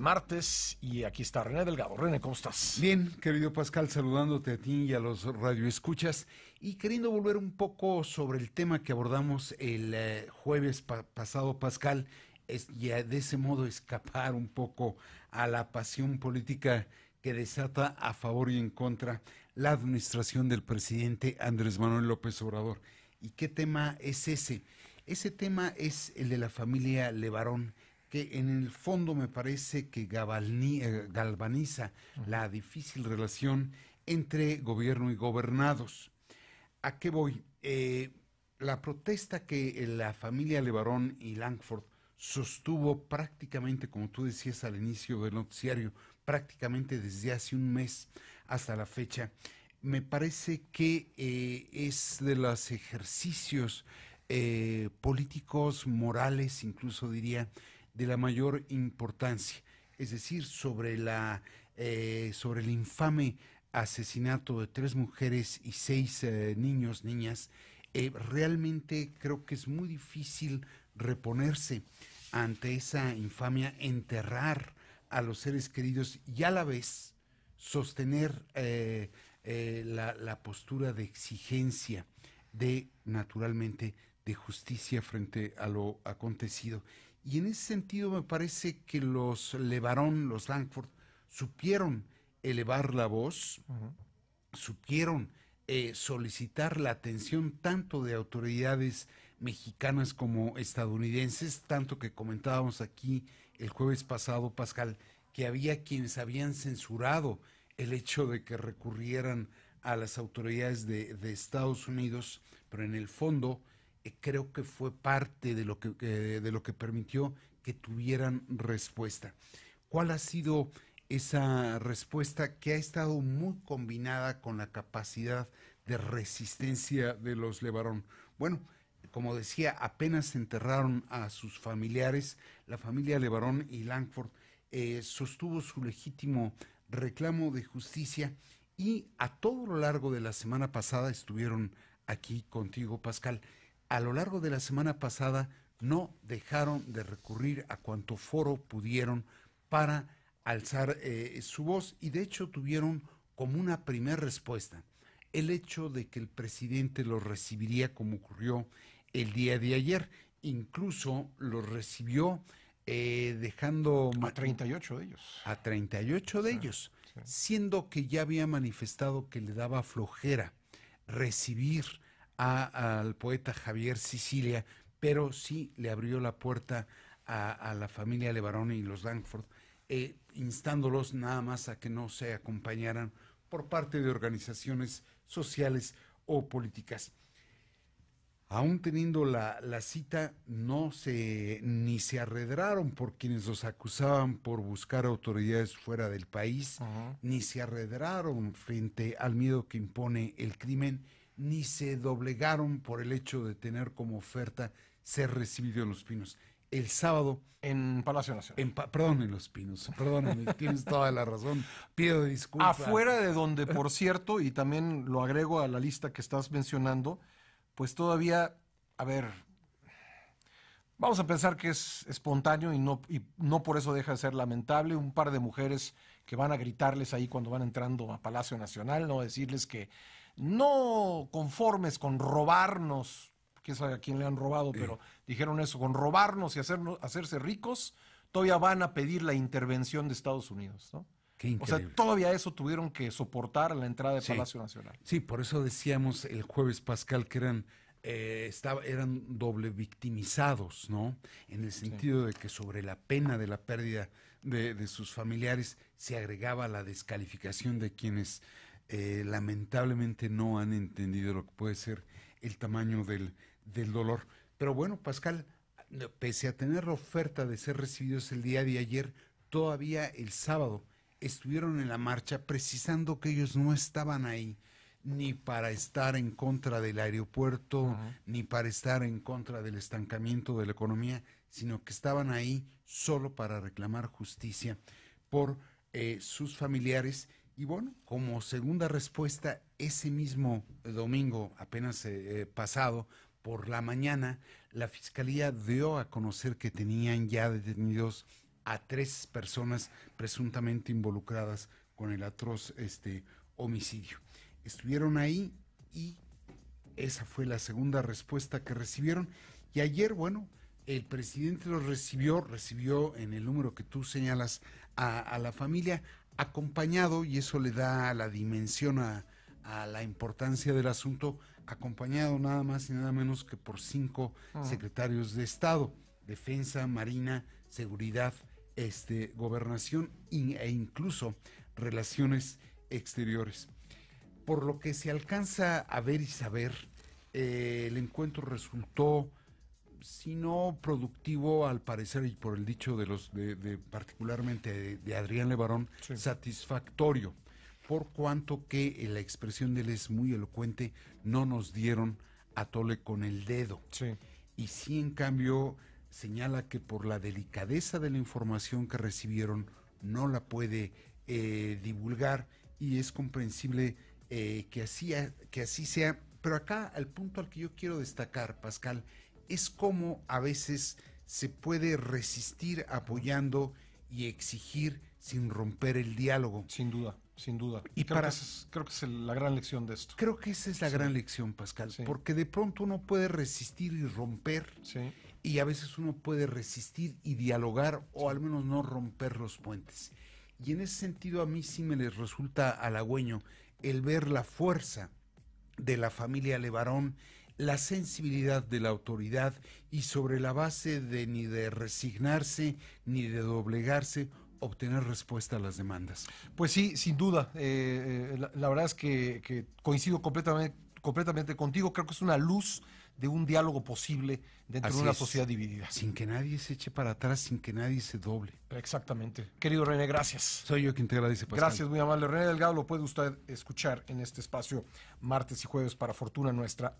martes y aquí está René Delgado. René, ¿cómo estás? Bien, querido Pascal, saludándote a ti y a los radioescuchas y queriendo volver un poco sobre el tema que abordamos el eh, jueves pasado, Pascal, es ya de ese modo escapar un poco a la pasión política que desata a favor y en contra la administración del presidente Andrés Manuel López Obrador. ¿Y qué tema es ese? Ese tema es el de la familia Levarón que en el fondo me parece que eh, galvaniza la difícil relación entre gobierno y gobernados. ¿A qué voy? Eh, la protesta que eh, la familia Levarón y Langford sostuvo prácticamente, como tú decías al inicio del noticiario, prácticamente desde hace un mes hasta la fecha, me parece que es de los ejercicios políticos, morales, incluso diría, de la mayor importancia, es decir, sobre, la, eh, sobre el infame asesinato de tres mujeres y seis eh, niños, niñas, eh, realmente creo que es muy difícil reponerse ante esa infamia, enterrar a los seres queridos y a la vez sostener la, la, postura de exigencia de, naturalmente, de justicia frente a lo acontecido. Y en ese sentido me parece que los Levarón, los Langford, supieron elevar la voz, supieron eh, solicitar la atención tanto de autoridades mexicanas como estadounidenses, tanto que comentábamos aquí el jueves pasado, Pascal, que había quienes habían censurado el hecho de que recurrieran a las autoridades de, de Estados Unidos, pero en el fondo eh, creo que fue parte de lo que, eh, de lo que permitió que tuvieran respuesta. ¿Cuál ha sido esa respuesta que ha estado muy combinada con la capacidad de resistencia de los Levarón? Bueno, como decía, apenas enterraron a sus familiares, la familia Levarón y Langford eh, sostuvo su legítimo reclamo de justicia y a todo lo largo de la semana pasada estuvieron aquí contigo, Pascal a lo largo de la semana pasada no dejaron de recurrir a cuanto foro pudieron para alzar eh, su voz y de hecho tuvieron como una primera respuesta el hecho de que el presidente los recibiría como ocurrió el día de ayer. Incluso los recibió eh, dejando... A 38 de ellos. A 38 de ellos, siendo que ya había manifestado que le daba flojera recibir al poeta Javier Sicilia, pero sí le abrió la puerta a, la familia Levarón y los Langford, eh, instándolos nada más a que no se acompañaran por parte de organizaciones sociales o políticas. Aún teniendo la, la cita, no se ni se arredraron por quienes los acusaban por buscar autoridades fuera del país, ni se arredraron frente al miedo que impone el crimen ni se doblegaron por el hecho de tener como oferta ser recibido en Los Pinos. El sábado. En Palacio Nacional. En, perdón, en Los Pinos. Perdóname, tienes toda la razón. Pido disculpas. Afuera de donde, por cierto, y también lo agrego a la lista que estás mencionando, pues todavía, a ver, vamos a pensar que es espontáneo y no, y no por eso deja de ser lamentable. Un par de mujeres que van a gritarles ahí cuando van entrando a Palacio Nacional, ¿no? Decirles que no conformes con robarnos, quién sabe a quién le han robado, pero dijeron eso, con robarnos y hacerse ricos, todavía van a pedir la intervención de Estados Unidos, ¿no? Qué o sea, todavía eso tuvieron que soportar la entrada de Palacio Nacional. Sí, por eso decíamos el jueves, Pascal, que eran eh, eran doble victimizados, ¿no? En el sentido de que sobre la pena de la pérdida de, sus familiares, se agregaba la descalificación de quienes eh, lamentablemente no han entendido lo que puede ser el tamaño del, del dolor. Pero bueno, Pascal, pese a tener la oferta de ser recibidos el día de ayer, todavía el sábado estuvieron en la marcha precisando que ellos no estaban ahí ni para estar en contra del aeropuerto, ni para estar en contra del estancamiento de la economía, sino que estaban ahí solo para reclamar justicia por eh, sus familiares. Y bueno, como segunda respuesta, ese mismo domingo, apenas eh, eh, pasado, por la mañana, la fiscalía dio a conocer que tenían ya detenidos a tres personas presuntamente involucradas con el atroz este, homicidio. Estuvieron ahí y esa fue la segunda respuesta que recibieron. Y ayer, bueno, el presidente lo recibió, recibió en el número que tú señalas a, la familia acompañado, y eso le da la dimensión a, la importancia del asunto, acompañado nada más y nada menos que por cinco ah. secretarios de Estado, Defensa, Marina, Seguridad, este, Gobernación e incluso Relaciones Exteriores. Por lo que se alcanza a ver y saber, eh, el encuentro resultó sino productivo al parecer y por el dicho de los de, particularmente de, Adrián Levarón satisfactorio por cuanto que eh, la expresión de él es muy elocuente no nos dieron a tole con el dedo y sí en cambio señala que por la delicadeza de la información que recibieron no la puede eh, divulgar y es comprensible eh, que, así, que así sea pero acá el punto al que yo quiero destacar Pascal es cómo a veces se puede resistir apoyando y exigir sin romper el diálogo. Sin duda, sin duda. Y creo, para, que, es, creo que es la gran lección de esto. Creo que esa es la gran lección, Pascal, porque de pronto uno puede resistir y romper, y a veces uno puede resistir y dialogar, o al menos no romper los puentes. Y en ese sentido a mí sí me les resulta halagüeño el ver la fuerza de la familia Levarón la sensibilidad de la autoridad y sobre la base de ni de resignarse ni de doblegarse obtener respuesta a las demandas. Pues sí, sin duda. Eh, eh, la, verdad es que, coincido completamente, completamente contigo. Creo que es una luz de un diálogo posible dentro de una sociedad dividida. Sin que nadie se eche para atrás, sin que nadie se doble. Exactamente. Querido René, gracias. Soy yo quien te agradece. Gracias, muy amable. René Delgado lo puede usted escuchar en este espacio martes y jueves para Fortuna Nuestra.